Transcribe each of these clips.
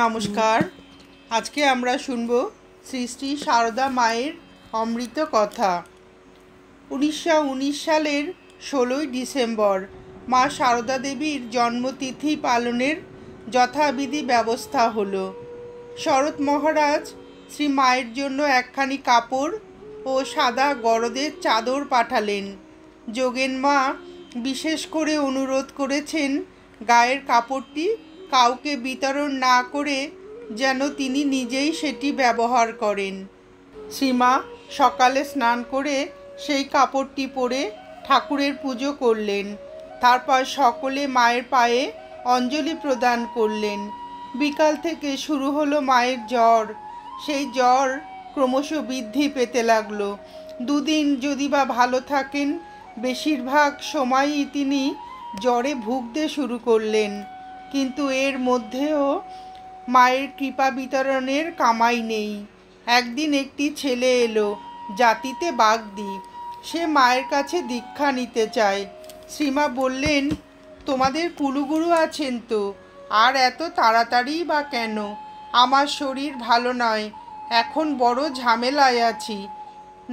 নমস্কার আজকে আমরা শুনব শ্রী শ্রী সারদা মায়ের অমৃত কথা উনিশশো সালের ষোলোই ডিসেম্বর মা সারদা দেবীর জন্মতিথি পালনের যথাবিধি ব্যবস্থা হলো শরৎ মহারাজ শ্রী মায়ের জন্য একখানি কাপড় ও সাদা গরদের চাদর পাঠালেন যোগেন মা বিশেষ করে অনুরোধ করেছেন গায়ের কাপড়টি কাউকে বিতরণ না করে যেন তিনি নিজেই সেটি ব্যবহার করেন সীমা সকালে স্নান করে সেই কাপড়টি পরে ঠাকুরের পুজো করলেন তারপর সকলে মায়ের পায়ে অঞ্জলি প্রদান করলেন বিকাল থেকে শুরু হলো মায়ের জ্বর সেই জ্বর ক্রমশ বৃদ্ধি পেতে লাগলো দুদিন যদি বা ভালো থাকেন বেশিরভাগ সময়ই তিনি জ্বরে ভুগতে শুরু করলেন কিন্তু এর মধ্যেও মায়ের কৃপা বিতরণের কামাই নেই একদিন একটি ছেলে এলো জাতিতে বাগদি সে মায়ের কাছে দীক্ষা নিতে চায় শ্রীমা বললেন তোমাদের কুলুগুরু আছেন তো আর এত তাড়াতাড়ি বা কেন আমার শরীর ভালো নয় এখন বড় ঝামেলায় আছি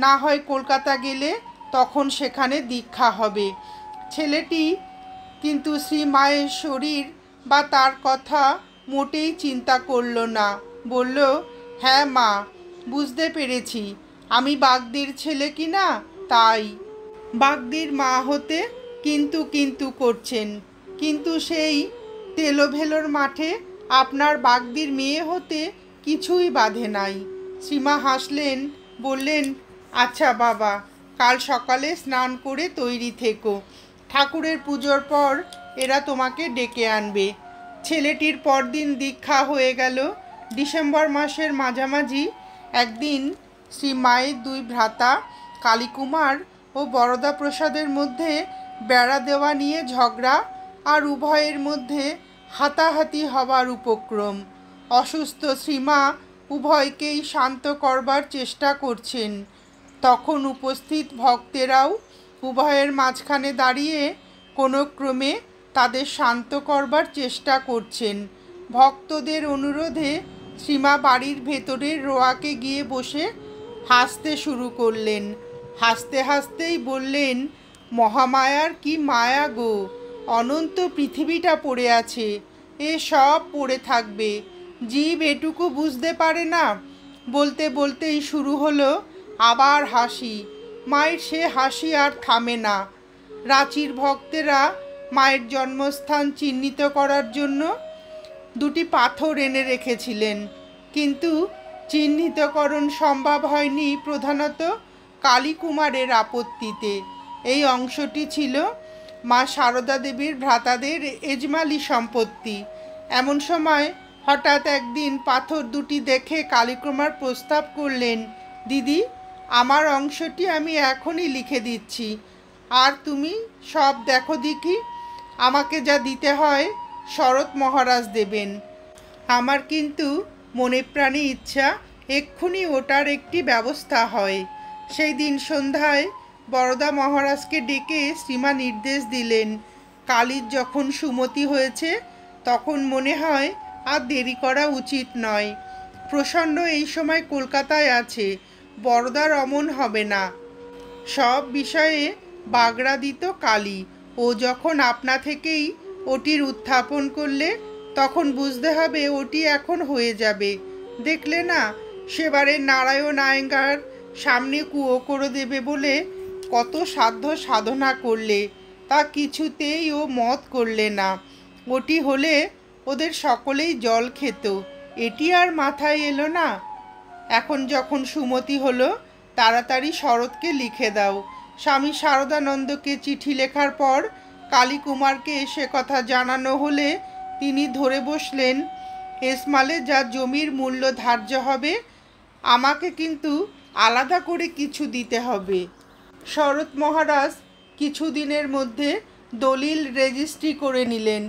না হয় কলকাতা গেলে তখন সেখানে দীক্ষা হবে ছেলেটি কিন্তু শ্রী মায়ের শরীর বা তার কথা মোটেই চিন্তা করল না বলল হ্যাঁ মা বুঝতে পেরেছি আমি বাগদির ছেলে কি না তাই বাগদির মা হতে কিন্তু কিন্তু করছেন কিন্তু সেই তেলোভেলোর মাঠে আপনার বাগদির মেয়ে হতে কিছুই বাধে নাই শ্রীমা হাসলেন বললেন আচ্ছা বাবা কাল সকালে স্নান করে তৈরি থেকো ঠাকুরের পুজোর পর এরা তোমাকে ডেকে আনবে ছেলেটির পরদিন দীক্ষা হয়ে গেল ডিসেম্বর মাসের মাঝামাঝি একদিন শ্রী মায়ের দুই ভ্রাতা কালীকুমার ও বরদা প্রসাদের মধ্যে বেড়া দেওয়া নিয়ে ঝগড়া আর উভয়ের মধ্যে হাতাহাতি হবার উপক্রম অসুস্থ শ্রীমা উভয়কেই শান্ত করবার চেষ্টা করছেন তখন উপস্থিত ভক্তেরাও উভয়ের মাঝখানে দাঁড়িয়ে কোনো ক্রমে তাদের শান্ত করবার চেষ্টা করছেন ভক্তদের অনুরোধে শ্রীমা বাড়ির ভেতরের রোয়াকে গিয়ে বসে হাসতে শুরু করলেন হাসতে হাসতেই বললেন মহামায়ার কি মায়া গো অনন্ত পৃথিবীটা পড়ে আছে এ সব পড়ে থাকবে জীব এটুকু বুঝতে পারে না বলতে বলতেই শুরু হলো আবার হাসি মায়ের সে হাসি আর থামে না রাঁচির ভক্তেরা মায়ের জন্মস্থান চিহ্নিত করার জন্য দুটি পাথর এনে রেখেছিলেন কিন্তু চিহ্নিতকরণ সম্ভব হয়নি প্রধানত কালীকুমারের আপত্তিতে এই অংশটি ছিল মা সারদা দেবীর ভ্রাতাদের এজমালি সম্পত্তি এমন সময় হঠাৎ একদিন পাথর দুটি দেখে কালীকুমার প্রস্তাব করলেন দিদি আমার অংশটি আমি এখনই লিখে দিচ্ছি আর তুমি সব দেখো দেখি আমাকে যা দিতে হয় শরৎ মহারাজ দেবেন আমার কিন্তু মনে প্রাণে ইচ্ছা এক্ষুনি ওটার একটি ব্যবস্থা হয় সেই দিন সন্ধ্যায় বরদা মহারাজকে ডেকে শ্রীমা নির্দেশ দিলেন কালীর যখন সুমতি হয়েছে তখন মনে হয় আর দেরি করা উচিত নয় প্রসন্ন এই সময় কলকাতায় আছে বরদার অমন হবে না সব বিষয়ে বাগড়া দিত কালী ও যখন আপনা থেকেই ওটির উত্থাপন করলে তখন বুঝতে হবে ওটি এখন হয়ে যাবে দেখলে না সেবারে নারায়ণ আয়ঙ্গার সামনে কুয়ো করে দেবে বলে কত সাধ্য সাধনা করলে তা কিছুতেই ও মত করলে না ওটি হলে ওদের সকলেই জল খেত এটি আর মাথায় এলো না এখন যখন সুমতি হলো তাড়াতাড়ি শরৎকে লিখে দাও স্বামী শারদানন্দকে চিঠি লেখার পর কালীকুমারকে সে কথা জানানো হলে তিনি ধরে বসলেন এসমালে যা জমির মূল্য ধার্য হবে আমাকে কিন্তু আলাদা করে কিছু দিতে হবে শরৎ মহারাজ কিছুদিনের মধ্যে দলিল রেজিস্ট্রি করে নিলেন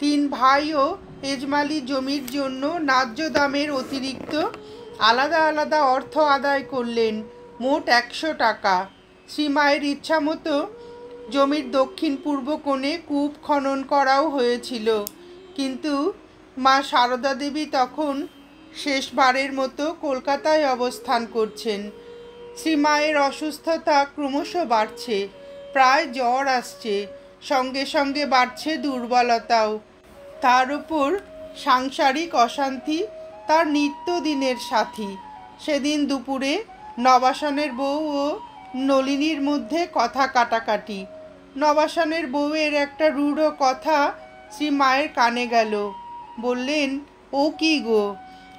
তিন ভাইও এজমালি জমির জন্য ন্যায্য দামের অতিরিক্ত আলাদা আলাদা অর্থ আদায় করলেন মোট একশো টাকা শ্রী ইচ্ছা ইচ্ছামতো জমির দক্ষিণ পূর্ব কোণে কূপ খনন করাও হয়েছিল কিন্তু মা সারদা দেবী তখন শেষবারের মতো কলকাতায় অবস্থান করছেন শ্রী মায়ের অসুস্থতা ক্রমশ বাড়ছে প্রায় জ্বর আসছে সঙ্গে সঙ্গে বাড়ছে দুর্বলতাও তার উপর সাংসারিক অশান্তি তার নিত্যদিনের সাথী সেদিন দুপুরে নবাসনের বউ ও নলিনীর মধ্যে কথা কাটাকাটি নবাসানের বউয়ের একটা রূঢ় কথা শ্রী মায়ের কানে গেল বললেন ও কি গো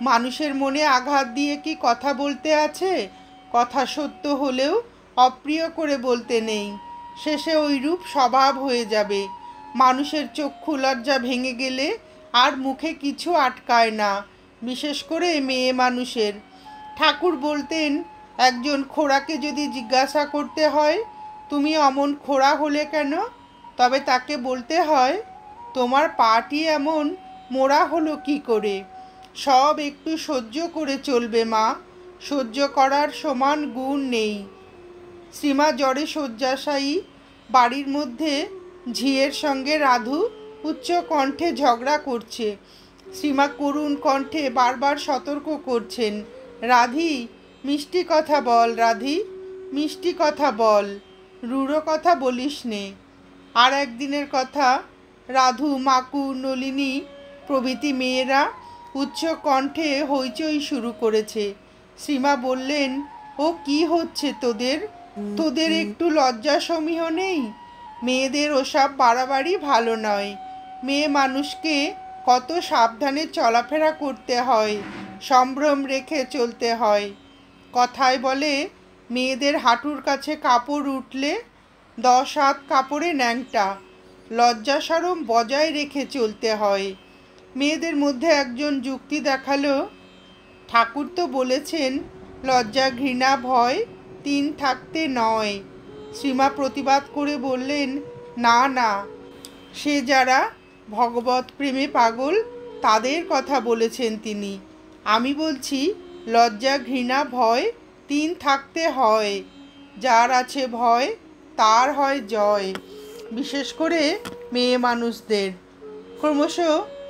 মানুষের মনে আঘাত দিয়ে কি কথা বলতে আছে কথা সত্য হলেও অপ্রিয় করে বলতে নেই শেষে ওইরূপ স্বভাব হয়ে যাবে মানুষের চক্ষু লজ্জা ভেঙে গেলে আর মুখে কিছু আটকায় না বিশেষ করে মেয়ে মানুষের ঠাকুর বলতেন একজন খোড়াকে যদি জিজ্ঞাসা করতে হয় তুমি অমন খোড়া হলে কেন তবে তাকে বলতে হয় তোমার পাটি এমন মোড়া হলো কি করে সব একটু সহ্য করে চলবে মা সহ্য করার সমান গুণ নেই শ্রীমা জ্বরে শয্যাশায়ী বাড়ির মধ্যে ঝিয়ের সঙ্গে রাধু উচ্চ কণ্ঠে ঝগড়া করছে শ্রীমা করুণ কণ্ঠে বারবার সতর্ক করছেন রাধি মিষ্টি কথা বল রাধি মিষ্টি কথা বল রুড়ো কথা বলিস নে আর একদিনের কথা রাধু মাকু নলিনী প্রভৃতি মেয়েরা উচ্চ কণ্ঠে হইচই শুরু করেছে শ্রীমা বললেন ও কি হচ্ছে তোদের তোদের একটু লজ্জা সমীহ নেই মেয়েদের ওসব বাড়াবাড়ি ভালো নয় মেয়ে মানুষকে কত সাবধানে চলাফেরা করতে হয় সম্ভ্রম রেখে চলতে হয় কথায় বলে মেয়েদের হাঁটুর কাছে কাপড় উঠলে দশ হাত কাপড়ে ন্যাংটা লজ্জাসরম বজায় রেখে চলতে হয় মেয়েদের মধ্যে একজন যুক্তি দেখালো ঠাকুর তো বলেছেন লজ্জা ঘৃণা ভয় তিন থাকতে নয় শ্রীমা প্রতিবাদ করে বললেন না না সে যারা ভগবত প্রেমে পাগল তাদের কথা বলেছেন তিনি আমি বলছি লজ্জা ঘৃণা ভয় তিন থাকতে হয় যার আছে ভয় তার হয় জয় বিশেষ করে মেয়ে মানুষদের ক্রমশ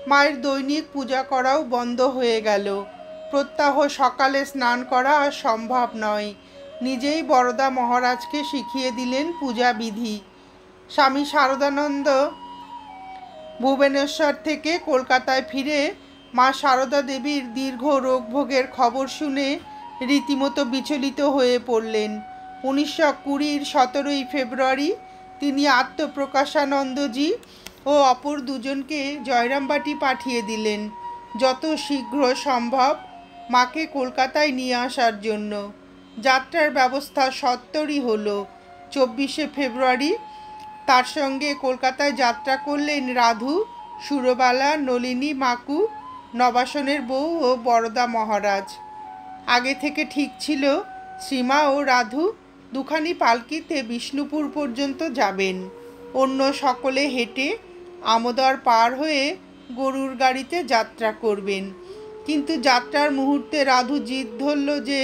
মায়ের দৈনিক পূজা করাও বন্ধ হয়ে গেল প্রত্যাহ সকালে স্নান করা আর সম্ভব নয় নিজেই বরদা মহারাজকে শিখিয়ে দিলেন পূজা বিধি স্বামী শারদানন্দ ভুবনেশ্বর থেকে কলকাতায় ফিরে মা সারদা দেবীর দীর্ঘ রোগভোগের খবর শুনে রীতিমতো বিচলিত হয়ে পড়লেন উনিশশো কুড়ির সতেরোই ফেব্রুয়ারি তিনি আত্মপ্রকাশানন্দজি ও অপর দুজনকে জয়রামবাটি পাঠিয়ে দিলেন যত শীঘ্র সম্ভব মাকে কলকাতায় নিয়ে আসার জন্য যাত্রার ব্যবস্থা সত্তরই হল চব্বিশে ফেব্রুয়ারি তার সঙ্গে কলকাতায় যাত্রা করলেন রাধু সুরবালা নলিনী মাকু নবাসনের বউ ও বরদা মহারাজ আগে থেকে ঠিক ছিল শ্রীমা ও রাধু দুখানি পালকিতে বিষ্ণুপুর পর্যন্ত যাবেন অন্য সকলে হেঁটে আমোদর পার হয়ে গরুর গাড়িতে যাত্রা করবেন কিন্তু যাত্রার মুহূর্তে রাধু জিদ ধরল যে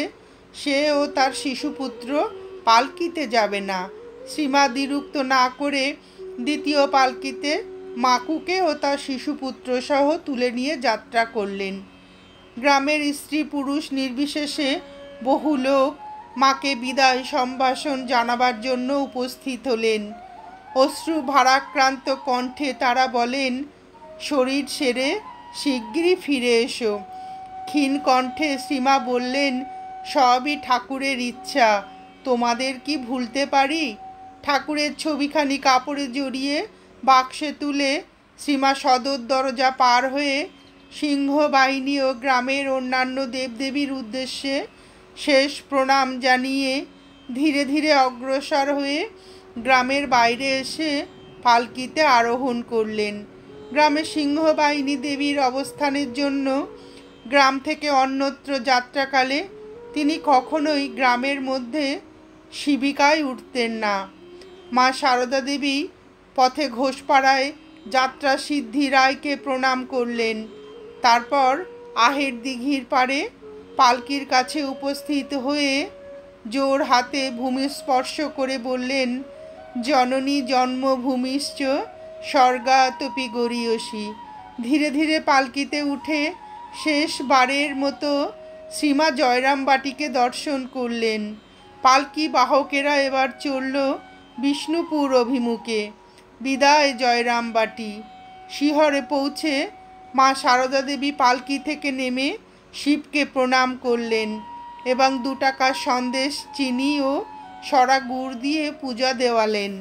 সে ও তার শিশুপুত্র পালকিতে যাবে না শ্রীমা দ্বিরুক্ত না করে দ্বিতীয় পালকিতে মাকুকে ও তার সহ তুলে নিয়ে যাত্রা করলেন গ্রামের স্ত্রী পুরুষ নির্বিশেষে বহু লোক মাকে বিদায় সম্ভাষণ জানাবার জন্য উপস্থিত হলেন অশ্রু ভারাক্রান্ত কণ্ঠে তারা বলেন শরীর সেরে শিগগিরই ফিরে এসো ক্ষীণ কণ্ঠে সীমা বললেন সবই ঠাকুরের ইচ্ছা তোমাদের কি ভুলতে পারি ঠাকুরের ছবিখানি কাপড়ে জড়িয়ে বাক্সে তুলে শ্রীমা সদর দরজা পার হয়ে সিংহ বাহিনী ও গ্রামের অন্যান্য দেবদেবীর উদ্দেশ্যে শেষ প্রণাম জানিয়ে ধীরে ধীরে অগ্রসর হয়ে গ্রামের বাইরে এসে পালকিতে আরোহণ করলেন গ্রামে সিংহবাহিনী দেবীর অবস্থানের জন্য গ্রাম থেকে অন্যত্র যাত্রাকালে তিনি কখনোই গ্রামের মধ্যে শিবিকায় উঠতেন না মা সারদা দেবী পথে ঘোষপাড়ায় যাত্রা সিদ্ধি রায়কে প্রণাম করলেন তারপর আহের দিঘির পাড়ে পালকির কাছে উপস্থিত হয়ে জোর হাতে ভূমি স্পর্শ করে বললেন জননী জন্মভূমিশ্চ স্বর্গাতপি গরীয়সী ধীরে ধীরে পালকিতে উঠে শেষবারের মতো শ্রীমা জয়রামবাটিকে দর্শন করলেন পালকি বাহকেরা এবার চলল বিষ্ণুপুর অভিমুখে বিদায় জয়রামবাটি শিহরে পৌঁছে মা সারদা দেবী পালকি থেকে নেমে শিবকে প্রণাম করলেন এবং দু টাকার সন্দেশ চিনি ও সরা গুড় দিয়ে পূজা দেওয়ালেন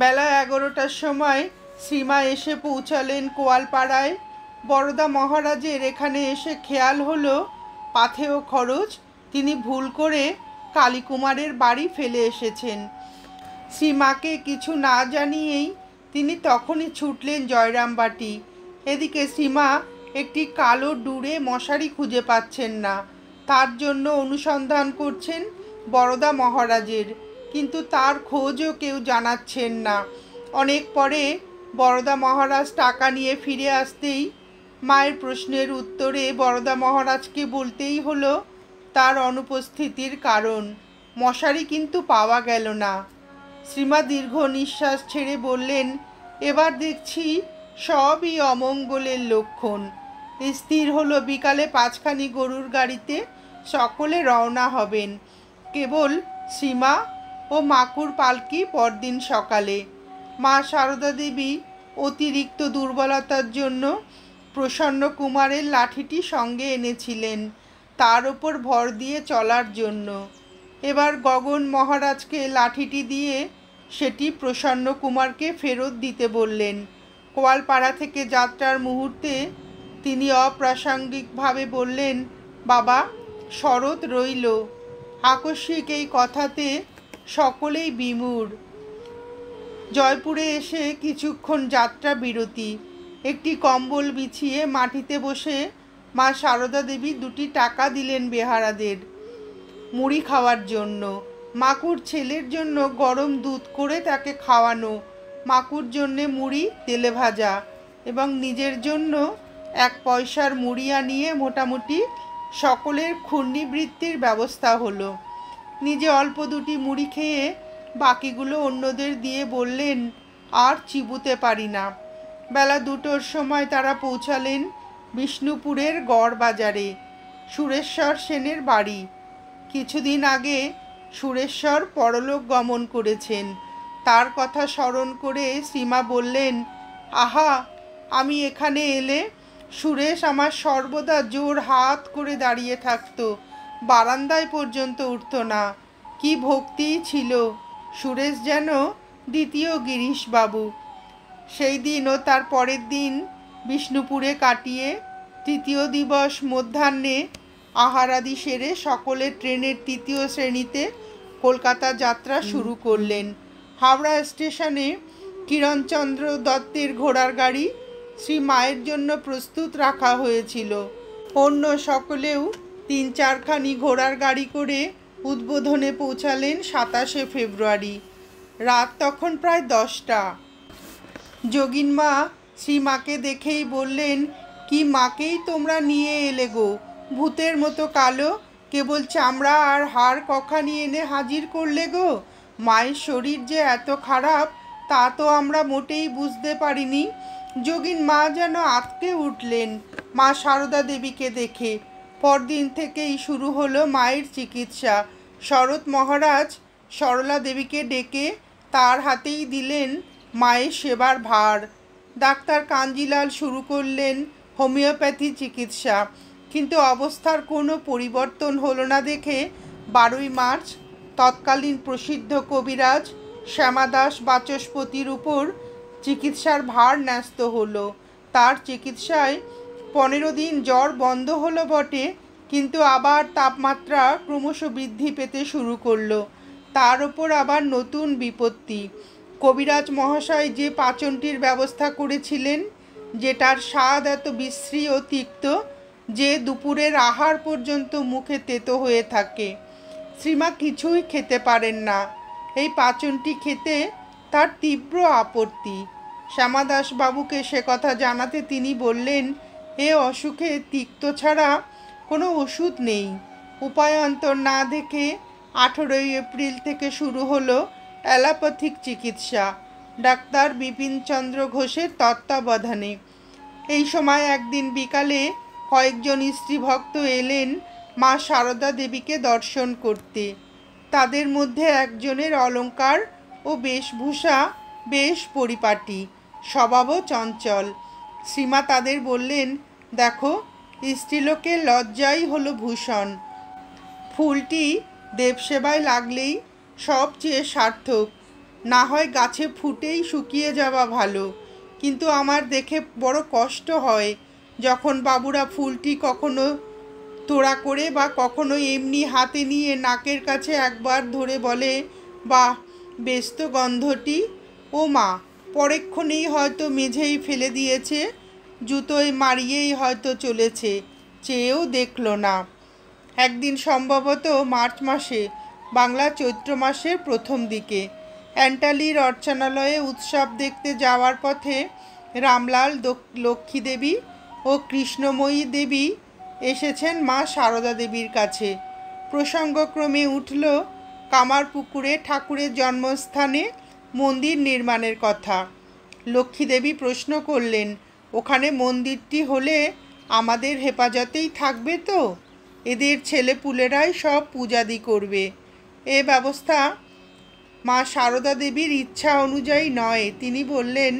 বেলা এগারোটার সময় শ্রীমা এসে পৌঁছালেন কোয়ালপাড়ায় বরদা মহারাজের এখানে এসে খেয়াল হলো পাথেও খরচ তিনি ভুল করে কালীকুমারের বাড়ি ফেলে এসেছেন শ্রীমাকে কিছু না জানিয়েই তিনি তখনই ছুটলেন জয়রামবাটি এদিকে শ্রীমা একটি কালো ডুরে মশারি খুঁজে পাচ্ছেন না তার জন্য অনুসন্ধান করছেন বরদা মহারাজের কিন্তু তার খোঁজও কেউ জানাচ্ছেন না অনেক পরে বরদা মহারাজ টাকা নিয়ে ফিরে আসতেই মায়ের প্রশ্নের উত্তরে বরদা মহারাজকে বলতেই হলো তার অনুপস্থিতির কারণ মশারি কিন্তু পাওয়া গেল না শ্রীমা দীর্ঘ নিঃশ্বাস ছেড়ে বললেন এবার দেখছি সবই অমঙ্গলের লক্ষণ স্থির হলো বিকালে পাঁচখানি গরুর গাড়িতে সকলে রওনা হবেন কেবল শ্রীমা ও মাকুর পালকি পরদিন সকালে মা সারদা দেবী অতিরিক্ত দুর্বলতার জন্য প্রসন্ন কুমারের লাঠিটি সঙ্গে এনেছিলেন তার ওপর ভর দিয়ে চলার জন্য এবার গগন মহারাজকে লাঠিটি দিয়ে সেটি প্রসন্ন কুমারকে ফেরত দিতে বললেন কোয়ালপাড়া থেকে যাত্রার মুহূর্তে তিনি অপ্রাসঙ্গিকভাবে বললেন বাবা শরৎ রইল আকস্মিক এই কথাতে সকলেই বিমূর জয়পুরে এসে কিছুক্ষণ যাত্রা বিরতি একটি কম্বল বিছিয়ে মাটিতে বসে মা সারদা দেবী দুটি টাকা দিলেন বেহারাদের মুড়ি খাওয়ার জন্য মাকুর ছেলের জন্য গরম দুধ করে তাকে খাওয়ানো মাকুর জন্যে মুড়ি তেলে ভাজা এবং নিজের জন্য এক পয়সার মুড়ি আনিয়ে মোটামুটি সকলের খুর্ণিবৃত্তির ব্যবস্থা হলো নিজে অল্প দুটি মুড়ি খেয়ে বাকিগুলো অন্যদের দিয়ে বললেন আর চিবুতে পারি না বেলা দুটোর সময় তারা পৌঁছালেন বিষ্ণুপুরের গড় বাজারে সুরেশ্বর সেনের বাড়ি কিছুদিন আগে সুরেশ্বর পরলোক গমন করেছেন তার কথা স্মরণ করে সীমা বললেন আহা আমি এখানে এলে সুরেশ আমার সর্বদা জোর হাত করে দাঁড়িয়ে থাকতো বারান্দায় পর্যন্ত উঠত না কি ভক্তি ছিল সুরেশ যেন দ্বিতীয় গিরিশবাবু সেই দিন ও তার পরের দিন বিষ্ণুপুরে কাটিয়ে তৃতীয় দিবস মধ্যাহ্নে আহারাদি সেরে সকলে ট্রেনের তৃতীয় শ্রেণীতে কলকাতা যাত্রা শুরু করলেন হাওড়া স্টেশনে কিরণচন্দ্র দত্তের ঘোড়ার গাড়ি শ্রী মায়ের জন্য প্রস্তুত রাখা হয়েছিল অন্য সকলেও তিন চারখানি ঘোড়ার গাড়ি করে উদ্বোধনে পৌঁছালেন সাতাশে ফেব্রুয়ারি রাত তখন প্রায় দশটা যোগিন মা শ্রীমাকে দেখেই বললেন কি মাকেই তোমরা নিয়ে এলে গো ভূতের মতো কালো কেবল চামড়া আর হাড় কখানি এনে হাজির করলে গো মায়ের শরীর যে এত খারাপ তা তো আমরা মোটেই বুঝতে পারিনি যোগিন মা যেন আঁকতে উঠলেন মা সারদা দেবীকে দেখে পরদিন থেকেই শুরু হলো মায়ের চিকিৎসা শরৎ মহারাজ সরলা দেবীকে ডেকে তার হাতেই দিলেন মায়ের সেবার ভার ডাক্তার কাঞ্জিলাল শুরু করলেন হোমিওপ্যাথি চিকিৎসা কিন্তু অবস্থার কোনো পরিবর্তন হলো না দেখে বারোই মার্চ তৎকালীন প্রসিদ্ধ কবিরাজ শ্যামাদাস বাচস্পতির উপর চিকিৎসার ভার ন্যস্ত হলো তার চিকিৎসায় পনেরো দিন জ্বর বন্ধ হলো বটে কিন্তু আবার তাপমাত্রা ক্রমশ বৃদ্ধি পেতে শুরু করলো তার ওপর আবার নতুন বিপত্তি কবিরাজ মহাশয় যে পাচনটির ব্যবস্থা করেছিলেন যেটার স্বাদ এত বিশ্রী ও তিক্ত যে দুপুরের আহার পর্যন্ত মুখে তেতো হয়ে থাকে শ্রীমা কিছুই খেতে পারেন না এই পাচনটি খেতে তার তীব্র আপত্তি শ্যামাদাসবাবুকে সে কথা জানাতে তিনি বললেন এ অসুখে তিক্ত ছাড়া কোনো ওষুধ নেই অন্তর না দেখে আঠেরোই এপ্রিল থেকে শুরু হলো অ্যালাপ্যাথিক চিকিৎসা ডাক্তার বিপিনচন্দ্র ঘোষের তত্ত্বাবধানে এই সময় একদিন বিকালে কয়েকজন স্ত্রী ভক্ত এলেন মা সারদা দেবীকে দর্শন করতে তাদের মধ্যে একজনের অলঙ্কার ও বেশভূষা বেশ পরিপাটি স্বভাবও চঞ্চল শ্রীমা তাদের বললেন দেখো স্ত্রীলোকের লজ্জাই হলো ভূষণ ফুলটি দেবসেবায় লাগলেই সবচেয়ে সার্থক না হয় গাছে ফুটেই শুকিয়ে যাওয়া ভালো কিন্তু আমার দেখে বড় কষ্ট হয় যখন বাবুরা ফুলটি কখনো তোড়া করে বা কখনো এমনি হাতে নিয়ে নাকের কাছে একবার ধরে বলে বা ব্যস্ত গন্ধটি ও মা পরেক্ষণেই হয়তো মেঝেই ফেলে দিয়েছে জুতোয় মারিয়েই হয়তো চলেছে চেয়েও দেখল না একদিন সম্ভবত মার্চ মাসে বাংলা চৈত্র মাসের প্রথম দিকে অ্যান্টালির অর্চনালয়ে উৎসব দেখতে যাওয়ার পথে রামলাল লক্ষ্মীদেবী ও কৃষ্ণময়ী দেবী এসেছেন মা সারদা দেবীর কাছে প্রসঙ্গক্রমে উঠল কামারপুকুরে ঠাকুরের জন্মস্থানে মন্দির নির্মাণের কথা লক্ষ্মীদেবী প্রশ্ন করলেন ওখানে মন্দিরটি হলে আমাদের হেফাজতেই থাকবে তো এদের ছেলেপুলেরাই সব পূজাদি করবে এ ব্যবস্থা মা সারদা দেবীর ইচ্ছা অনুযায়ী নয় তিনি বললেন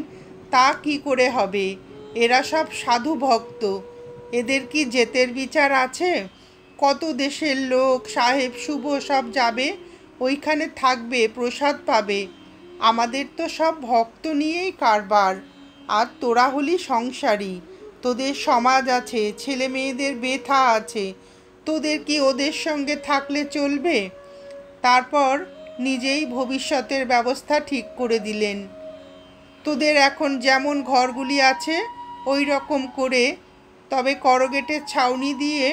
তা কি করে হবে এরা সব সাধু ভক্ত এদের কি জেতের বিচার আছে কত দেশের লোক সাহেব শুভ সব যাবে ওইখানে থাকবে প্রসাদ পাবে আমাদের তো সব ভক্ত নিয়েই কারবার আর তোরা হলি সংসারী তোদের সমাজ আছে ছেলে মেয়েদের বেথা আছে তোদের কি ওদের সঙ্গে থাকলে চলবে তারপর নিজেই ভবিষ্যতের ব্যবস্থা ঠিক করে দিলেন তোদের এখন যেমন ঘরগুলি আছে ওই রকম করে তবে করগেটের ছাউনি দিয়ে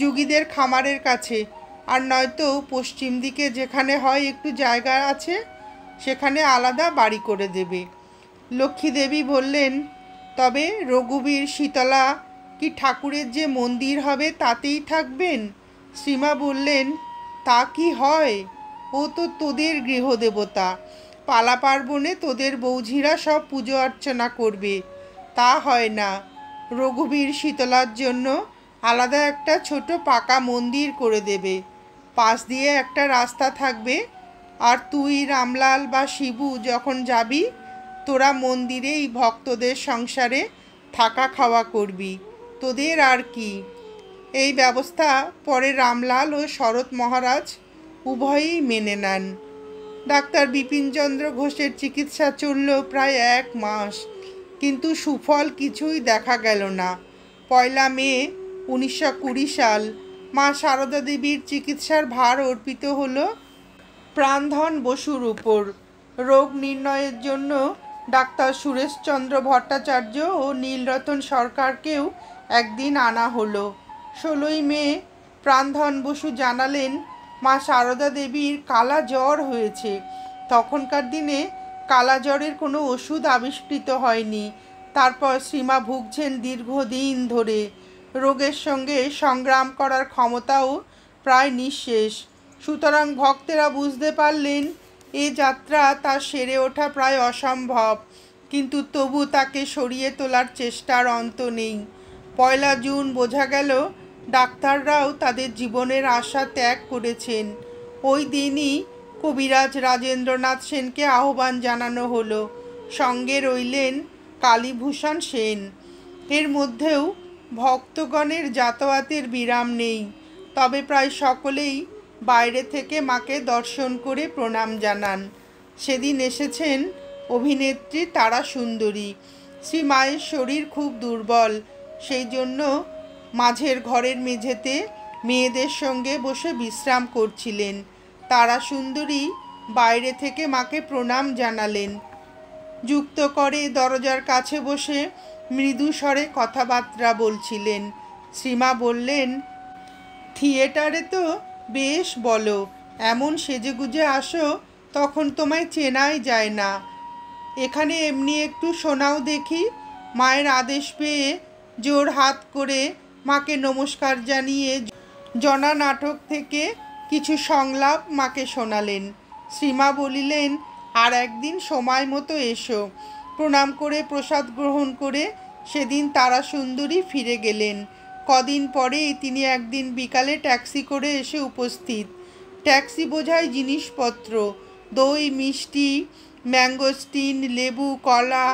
যুগীদের খামারের কাছে আর নয়তো পশ্চিম দিকে যেখানে হয় একটু জায়গা আছে সেখানে আলাদা বাড়ি করে দেবে লক্ষ্মীদেবী বললেন তবে রঘুবীর শীতলা কি ঠাকুরের যে মন্দির হবে তাতেই থাকবেন শ্রীমা বললেন তা কি হয় ও তো তোদের গৃহদেবতা পালা পার্বণে তোদের বৌঝিরা সব পুজো অর্চনা করবে তা হয় না রঘুবীর শীতলার জন্য আলাদা একটা ছোট পাকা মন্দির করে দেবে পাশ দিয়ে একটা রাস্তা থাকবে আর তুই রামলাল বা শিবু যখন যাবি তোরা মন্দিরে এই ভক্তদের সংসারে থাকা খাওয়া করবি তোদের আর কি এই ব্যবস্থা পরে রামলাল ও শরৎ মহারাজ উভয়েই মেনে নেন ডাক্তার বিপিনচন্দ্র ঘোষের চিকিৎসা চলল প্রায় এক মাস কিন্তু সুফল কিছুই দেখা গেল না পয়লা মে উনিশশো কুড়ি সাল মা সারদা দেবীর চিকিৎসার ভার অর্পিত হল প্রাণধন বসুর উপর রোগ নির্ণয়ের জন্য ডাক্তার সুরেশচন্দ্র ভট্টাচার্য ও নীলরতন সরকারকেও একদিন আনা হলো ষোলোই মে প্রাণধন বসু জানালেন মা সারদা দেবীর কালা জ্বর হয়েছে তখনকার দিনে কালাজ্বরের কোনো ওষুধ আবিষ্কৃত হয়নি তারপর শ্রীমা ভুগছেন দীর্ঘদিন ধরে রোগের সঙ্গে সংগ্রাম করার ক্ষমতাও প্রায় নিঃশেষ সুতরাং ভক্তেরা বুঝতে পারলেন এ যাত্রা তার সেরে ওঠা প্রায় অসম্ভব কিন্তু তবু তাকে সরিয়ে তোলার চেষ্টার অন্ত নেই পয়লা জুন বোঝা গেল ডাক্তাররাও তাদের জীবনের আশা ত্যাগ করেছেন ওই দিনই কবিরাজ রাজেন্দ্রনাথ সেনকে আহ্বান জানানো হলো সঙ্গে রইলেন কালীভূষণ সেন এর মধ্যেও ভক্তগণের যাতায়াতের বিরাম নেই তবে প্রায় সকলেই বাইরে থেকে মাকে দর্শন করে প্রণাম জানান সেদিন এসেছেন অভিনেত্রী তারা সুন্দরী শ্রী মায়ের শরীর খুব দুর্বল সেই জন্য মাঝের ঘরের মেঝেতে মেয়েদের সঙ্গে বসে বিশ্রাম করছিলেন তারা সুন্দরী বাইরে থেকে মাকে প্রণাম জানালেন যুক্ত করে দরজার কাছে বসে মৃদু স্বরে কথাবার্তা বলছিলেন শ্রীমা বললেন থিয়েটারে তো বেশ বলো এমন সেজেগুজে আসো তখন তোমায় চেনাই যায় না এখানে এমনি একটু শোনাও দেখি মায়ের আদেশ পেয়ে জোর হাত করে মাকে নমস্কার জানিয়ে জনা নাটক থেকে কিছু সংলাপ মাকে শোনালেন শ্রীমা বলিলেন আর একদিন সময় মতো এসো প্রণাম করে প্রসাদ গ্রহণ করে সেদিন তারা সুন্দরী ফিরে গেলেন কদিন পরেই তিনি একদিন বিকালে ট্যাক্সি করে এসে উপস্থিত ট্যাক্সি বোঝায় জিনিসপত্র দই মিষ্টি ম্যাঙ্গোস্টিন লেবু কলা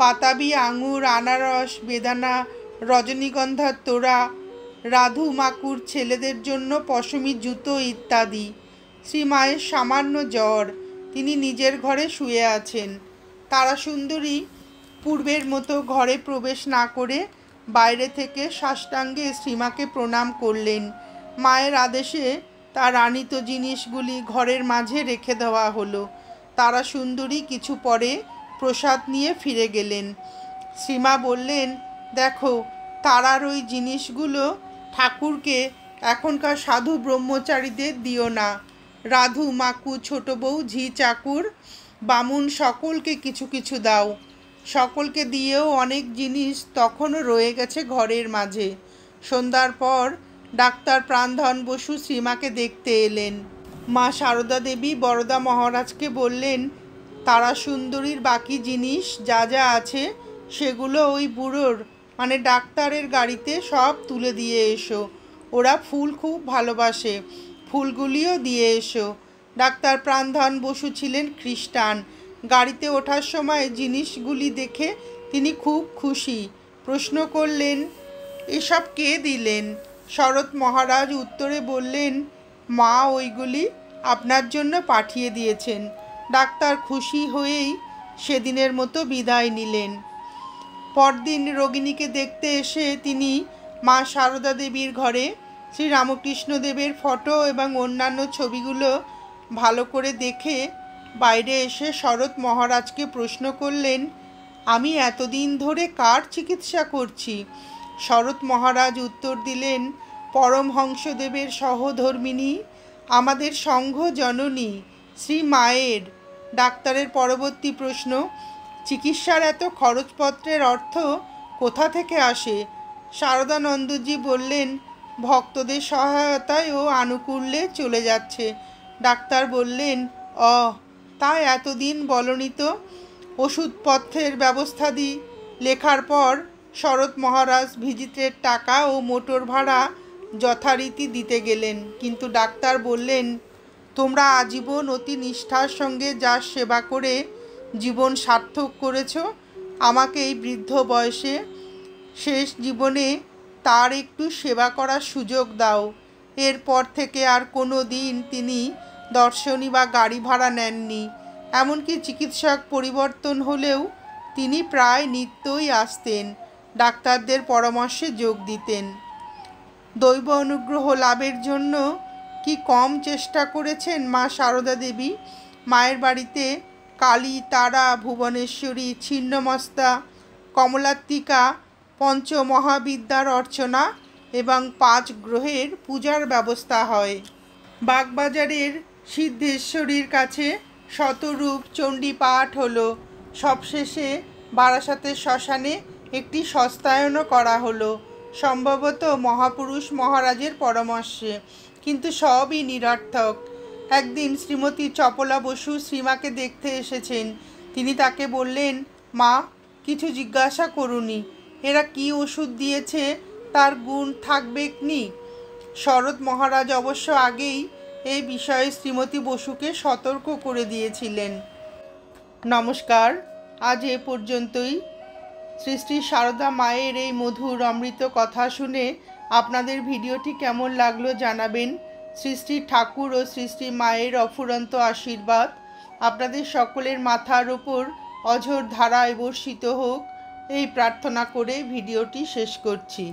বাতাবি আঙুর আনারস বেদানা রজনীগন্ধার তোড়া রাধু মাকুর ছেলেদের জন্য পশমি জুতো ইত্যাদি শ্রীমায়ের সামান্য জ্বর তিনি নিজের ঘরে শুয়ে আছেন তারা সুন্দরী পূর্বের মতো ঘরে প্রবেশ না করে বাইরে থেকে সাষ্টাঙ্গে শ্রীমাকে প্রণাম করলেন মায়ের আদেশে তার আনিত জিনিসগুলি ঘরের মাঝে রেখে দেওয়া হলো তারা সুন্দরী কিছু পরে প্রসাদ নিয়ে ফিরে গেলেন শ্রীমা বললেন দেখো তারার ওই জিনিসগুলো ঠাকুরকে এখনকার সাধু ব্রহ্মচারীদের দিও না রাধু মাকু ছোট বউ ঝি চাকুর বামুন সকলকে কিছু কিছু দাও সকলকে দিয়েও অনেক জিনিস তখনও রয়ে গেছে ঘরের মাঝে সন্ধ্যার পর ডাক্তার প্রাণধন বসু শ্রীমাকে দেখতে এলেন মা সারদা দেবী বরদা মহারাজকে বললেন তারা সুন্দরীর বাকি জিনিস যা যা আছে সেগুলো ওই বুড়োর মানে ডাক্তারের গাড়িতে সব তুলে দিয়ে এসো ওরা ফুল খুব ভালোবাসে ফুলগুলিও দিয়ে এসো ডাক্তার প্রাণধন বসু ছিলেন খ্রিস্টান গাড়িতে ওঠার সময় জিনিসগুলি দেখে তিনি খুব খুশি প্রশ্ন করলেন এসব কে দিলেন শরৎ মহারাজ উত্তরে বললেন মা ওইগুলি আপনার জন্য পাঠিয়ে দিয়েছেন ডাক্তার খুশি হয়েই সেদিনের মতো বিদায় নিলেন পরদিন রোগিণীকে দেখতে এসে তিনি মা সারদা দেবীর ঘরে শ্রী রামকৃষ্ণ দেবের ফটো এবং অন্যান্য ছবিগুলো ভালো করে দেখে বাইরে এসে শরৎ মহারাজকে প্রশ্ন করলেন আমি এতদিন ধরে কার চিকিৎসা করছি শরৎ মহারাজ উত্তর দিলেন পরমহংসদেবের সহধর্মিনী আমাদের সংঘ জননী শ্রী মায়ের ডাক্তারের পরবর্তী প্রশ্ন চিকিৎসার এত খরচপত্রের অর্থ কোথা থেকে আসে শারদানন্দজি বললেন ভক্তদের সহায়তায় ও আনুকূল্যে চলে যাচ্ছে ডাক্তার বললেন অ তা এতদিন বলনিত ওষুধপত্রের ব্যবস্থা দিই লেখার পর শরৎ মহারাজ ভিজিটের টাকা ও মোটর ভাড়া যথারীতি দিতে গেলেন কিন্তু ডাক্তার বললেন তোমরা আজীবন অতি নিষ্ঠার সঙ্গে যা সেবা করে জীবন সার্থক করেছ আমাকে এই বৃদ্ধ বয়সে শেষ জীবনে তার একটু সেবা করার সুযোগ দাও এরপর থেকে আর কোনো দিন তিনি দর্শনী বা গাড়ি ভাড়া নেননি এমনকি চিকিৎসক পরিবর্তন হলেও তিনি প্রায় নিত্যই আসতেন ডাক্তারদের পরামর্শে যোগ দিতেন দৈব অনুগ্রহ লাভের জন্য কি কম চেষ্টা করেছেন মা সারদা দেবী মায়ের বাড়িতে কালী তারা ভুবনেশ্বরী ছিন্নমস্তা কমলাত্মিকা পঞ্চমহাবিদ্যার অর্চনা এবং পাঁচ গ্রহের পূজার ব্যবস্থা হয় বাগবাজারের সিদ্ধেশ্বরীর কাছে শতরূপ চণ্ডী পাঠ সবশেষে বারাসাতের শ্মশানে একটি সস্তায়নও করা হলো সম্ভবত মহাপুরুষ মহারাজের পরামর্শে কিন্তু সবই নিরর্থক একদিন শ্রীমতী চপলা বসু শ্রীমাকে দেখতে এসেছেন তিনি তাকে বললেন মা কিছু জিজ্ঞাসা করুনি এরা কি ওষুধ দিয়েছে তার গুণ থাকবে নি শরৎ মহারাজ অবশ্য আগেই এই বিষয়ে শ্রীমতী বসুকে সতর্ক করে দিয়েছিলেন নমস্কার আজ এ পর্যন্তই শ্রী শ্রী সারদা মায়ের এই মধুর অমৃত কথা শুনে আপনাদের ভিডিওটি কেমন লাগলো জানাবেন শ্রী শ্রী ঠাকুর ও শ্রী শ্রী মায়ের অফুরন্ত আশীর্বাদ আপনাদের সকলের মাথার ওপর অঝোর ধারায় বর্ষিত হোক এই প্রার্থনা করে ভিডিওটি শেষ করছি